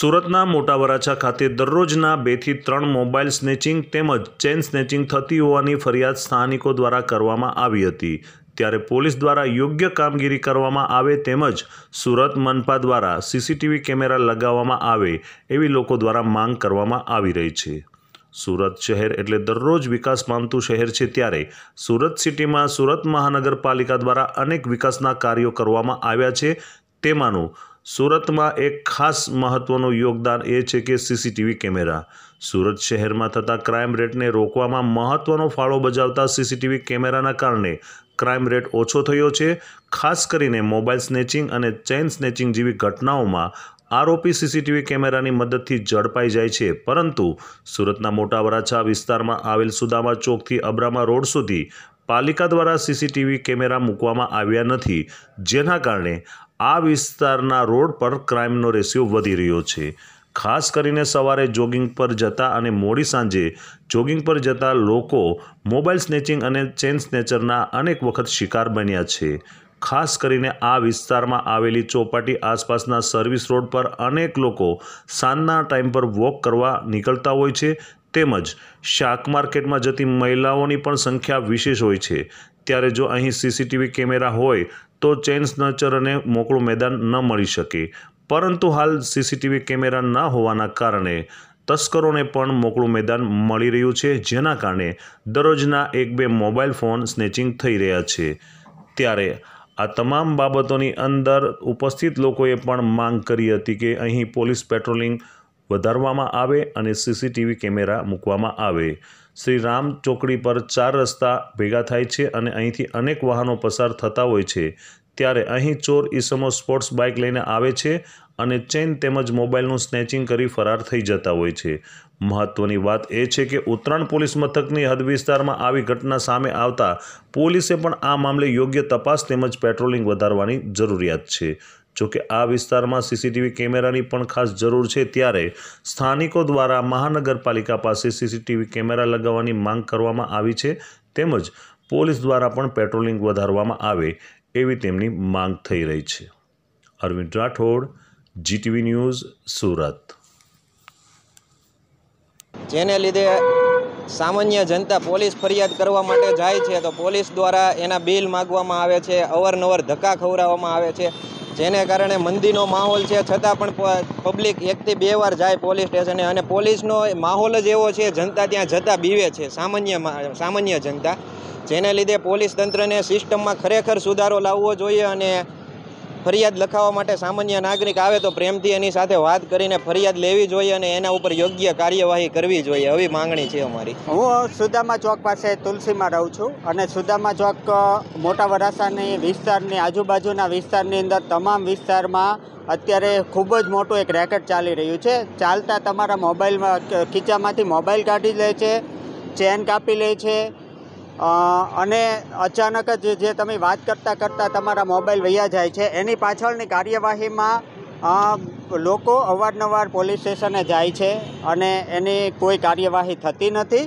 સુરતના મોટા વરાછા ખાતે દરરોજના બેથી ત્રણ મોબાઈલ સ્નેચિંગ તેમજ ચેન સ્નેચિંગ થતી હોવાની ફરિયાદ સ્થાનિકો દ્વારા કરવામાં આવી હતી ત્યારે પોલીસ દ્વારા યોગ્ય કામગીરી કરવામાં આવે તેમજ સુરત મનપા દ્વારા સીસીટીવી કેમેરા લગાવવામાં આવે એવી લોકો દ્વારા માંગ કરવામાં આવી રહી છે સુરત શહેર એટલે દરરોજ વિકાસ પામતું શહેર છે ત્યારે સુરત સિટીમાં સુરત મહાનગરપાલિકા દ્વારા અનેક વિકાસના કાર્યો કરવામાં આવ્યા છે તેમાંનું સુરતમાં એક ખાસ મહત્ત્વનું યોગદાન એ છે કે સીસીટીવી કેમેરા સુરત શહેરમાં થતા ક્રાઇમ રેટને રોકવામાં મહત્ત્વનો ફાળો બજાવતા સીસીટીવી કેમેરાના કારણે ક્રાઇમ રેટ ઓછો થયો છે ખાસ કરીને મોબાઈલ સ્નેચિંગ અને ચેઇન સ્નેચિંગ જેવી ઘટનાઓમાં આરોપી સીસીટીવી કેમેરાની મદદથી ઝડપાઈ જાય છે પરંતુ સુરતના મોટા વરાછા વિસ્તારમાં આવેલ સુદામા ચોકથી અબ્રામા રોડ સુધી પાલિકા દ્વારા સીસીટીવી કેમેરા મૂકવામાં આવ્યા નથી જેના કારણે આ વિસ્તારના રોડ પર ક્રાઇમનો રેશિયો વધી રહ્યો છે ખાસ કરીને સવારે જોગિંગ પર જતા અને મોડી સાંજે જોગિંગ પર જતા લોકો મોબાઈલ સ્નેચિંગ અને ચેન સ્નેચરના અનેક વખત શિકાર બન્યા છે ખાસ કરીને આ વિસ્તારમાં આવેલી ચોપાટી આસપાસના સર્વિસ રોડ પર અનેક લોકો સાંજના ટાઈમ પર વોક કરવા નીકળતા હોય છે તેમજ શાક માર્કેટમાં જતી મહિલાઓની પણ સંખ્યા વિશેષ હોય છે ત્યારે જો અહીં સીસીટીવી કેમેરા હોય તો ચેઇન સ્નચર અને મોકળું મેદાન ન મળી શકે પરંતુ હાલ સીસીટીવી કેમેરા ન હોવાના કારણે તસ્કરોને પણ મોકળું મેદાન મળી રહ્યું છે જેના કારણે દરરોજના એક બે મોબાઈલ ફોન સ્નેચિંગ થઈ રહ્યા છે ત્યારે આ તમામ બાબતોની અંદર ઉપસ્થિત લોકોએ પણ માંગ કરી હતી કે અહીં પોલીસ પેટ્રોલિંગ વધારવામાં આવે અને સીસીટીવી કેમેરા મૂકવામાં આવે શ્રી રામ ચોકડી પર ચાર રસ્તા ભેગા થાય છે અને અહીંથી અનેક વાહનો પસાર થતા હોય છે ત્યારે અહીં ચોર ઈસમો સ્પોર્ટ્સ બાઇક લઈને આવે છે અને ચેન તેમજ મોબાઈલનું સ્નેચિંગ કરી ફરાર થઈ જતા હોય છે મહત્વની વાત એ છે કે ઉત્તરાયણ પોલીસ મથકની હદ વિસ્તારમાં આવી ઘટના સામે આવતા પોલીસે પણ આ મામલે યોગ્ય તપાસ તેમજ પેટ્રોલિંગ વધારવાની જરૂરિયાત છે જોકે આ વિસ્તારમાં સીસીટીવી કેમેરાની પણ ખાસ જરૂર છે ત્યારે સ્થાનિકો દ્વારા મહાનગરપાલિકા પાસે સીસીટીવી કેમેરા લગાવવાની માંગ કરવામાં આવી છે તેમજ પોલીસ દ્વારા પણ પેટ્રોલિંગ વધારવામાં આવે એવી તેમની માંગ થઈ રહી છે અરવિંદ રાઠોડ જીટીવી ન્યૂઝ સુરત જેને લીધે સામાન્ય જનતા પોલીસ ફરિયાદ કરવા માટે જાય છે તો પોલીસ દ્વારા એના બિલ માગવામાં આવે છે અવારનવાર ધક્કા ખવડાવવામાં આવે છે જેને કારણે મંદીનો માહોલ છે છતાં પણ પબ્લિક એકથી બે વાર જાય પોલીસ સ્ટેશને અને પોલીસનો માહોલ જ એવો છે જનતા ત્યાં જતાં બીવે છે સામાન્ય સામાન્ય જનતા જેને લીધે પોલીસ તંત્રને સિસ્ટમમાં ખરેખર સુધારો લાવવો જોઈએ અને ફરિયાદ લખાવવા માટે સામાન્ય નાગરિક આવે તો પ્રેમથી એની સાથે વાત કરીને ફરિયાદ લેવી જોઈએ અને એના ઉપર યોગ્ય કાર્યવાહી કરવી જોઈએ આવી માંગણી છે અમારી હું સુદામા ચોક પાસે તુલસીમાં રહું છું અને સુદામા ચોક મોટા વરાસાની વિસ્તારની આજુબાજુના વિસ્તારની અંદર તમામ વિસ્તારમાં અત્યારે ખૂબ જ મોટું એક રેકેટ ચાલી રહ્યું છે ચાલતા તમારા મોબાઈલમાં ખીચામાંથી મોબાઈલ કાઢી લે છે ચેન કાપી લે છે અને અચાનક જ જે તમે વાત કરતાં કરતાં તમારા મોબાઈલ વૈયા જાય છે એની પાછળની કાર્યવાહીમાં લોકો અવારનવાર પોલીસ સ્ટેશને જાય છે અને એની કોઈ કાર્યવાહી થતી નથી